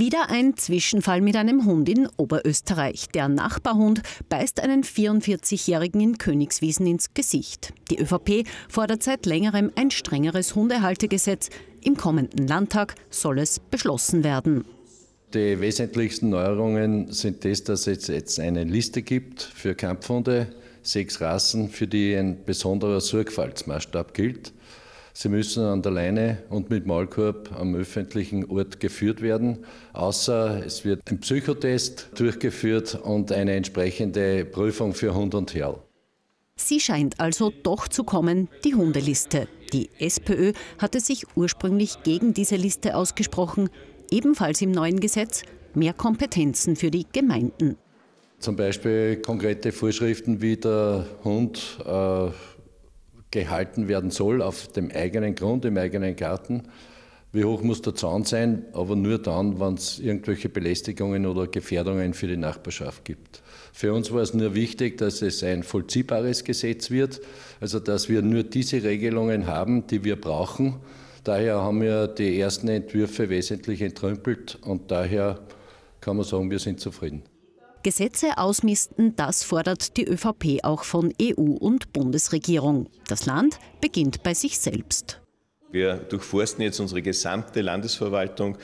Wieder ein Zwischenfall mit einem Hund in Oberösterreich. Der Nachbarhund beißt einen 44-Jährigen in Königswiesen ins Gesicht. Die ÖVP fordert seit längerem ein strengeres Hundehaltegesetz. Im kommenden Landtag soll es beschlossen werden. Die wesentlichsten Neuerungen sind das, dass es jetzt eine Liste gibt für Kampfhunde, sechs Rassen, für die ein besonderer Sorgfaltsmaßstab gilt. Sie müssen an der Leine und mit Maulkorb am öffentlichen Ort geführt werden, außer es wird ein Psychotest durchgeführt und eine entsprechende Prüfung für Hund und Herr. Sie scheint also doch zu kommen, die Hundeliste. Die SPÖ hatte sich ursprünglich gegen diese Liste ausgesprochen, ebenfalls im neuen Gesetz mehr Kompetenzen für die Gemeinden. Zum Beispiel konkrete Vorschriften, wie der Hund äh, gehalten werden soll auf dem eigenen Grund, im eigenen Garten. Wie hoch muss der Zaun sein, aber nur dann, wenn es irgendwelche Belästigungen oder Gefährdungen für die Nachbarschaft gibt. Für uns war es nur wichtig, dass es ein vollziehbares Gesetz wird, also dass wir nur diese Regelungen haben, die wir brauchen. Daher haben wir die ersten Entwürfe wesentlich entrümpelt und daher kann man sagen, wir sind zufrieden. Gesetze ausmisten, das fordert die ÖVP auch von EU und Bundesregierung. Das Land beginnt bei sich selbst. Wir durchforsten jetzt unsere gesamte Landesverwaltung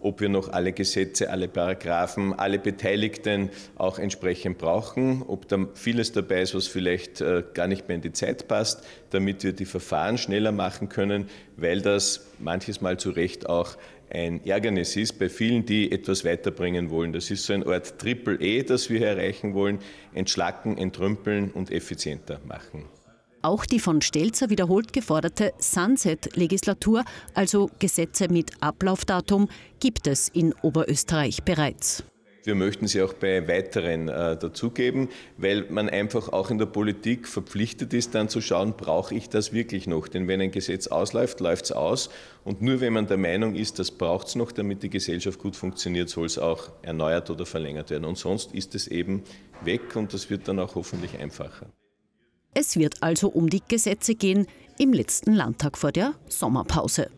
ob wir noch alle Gesetze, alle Paragraphen, alle Beteiligten auch entsprechend brauchen, ob da vieles dabei ist, was vielleicht äh, gar nicht mehr in die Zeit passt, damit wir die Verfahren schneller machen können, weil das manches Mal zu Recht auch ein Ärgernis ist bei vielen, die etwas weiterbringen wollen. Das ist so ein Ort Triple E, das wir erreichen wollen, entschlacken, entrümpeln und effizienter machen. Auch die von Stelzer wiederholt geforderte Sunset-Legislatur, also Gesetze mit Ablaufdatum, gibt es in Oberösterreich bereits. Wir möchten sie auch bei weiteren äh, dazugeben, weil man einfach auch in der Politik verpflichtet ist, dann zu schauen, brauche ich das wirklich noch? Denn wenn ein Gesetz ausläuft, läuft es aus. Und nur wenn man der Meinung ist, das braucht es noch, damit die Gesellschaft gut funktioniert, soll es auch erneuert oder verlängert werden. Und sonst ist es eben weg und das wird dann auch hoffentlich einfacher. Es wird also um die Gesetze gehen im letzten Landtag vor der Sommerpause.